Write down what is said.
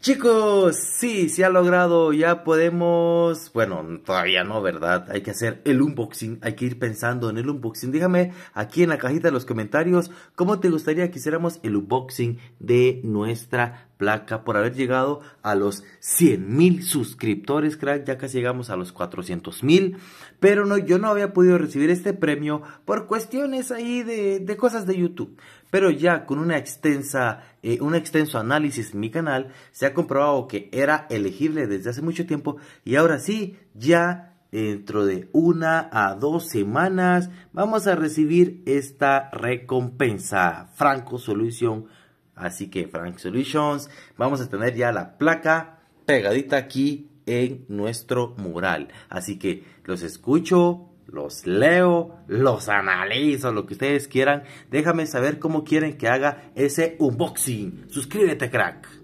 Chicos, sí, se ha logrado, ya podemos... Bueno, todavía no, ¿verdad? Hay que hacer el unboxing, hay que ir pensando en el unboxing. dígame aquí en la cajita de los comentarios cómo te gustaría que hiciéramos el unboxing de nuestra placa, por haber llegado a los 100 mil suscriptores, crack. Ya casi llegamos a los 400 mil. Pero no, yo no había podido recibir este premio por cuestiones ahí de, cosas de YouTube. Pero ya con una extensa, eh, un extenso análisis en mi canal, se ha comprobado que era elegible desde hace mucho tiempo. Y ahora sí, ya dentro de una a dos semanas vamos a recibir esta recompensa. Franco Solución Así que Frank Solutions, vamos a tener ya la placa pegadita aquí en nuestro mural. Así que los escucho, los leo, los analizo, lo que ustedes quieran. Déjame saber cómo quieren que haga ese unboxing. Suscríbete, crack.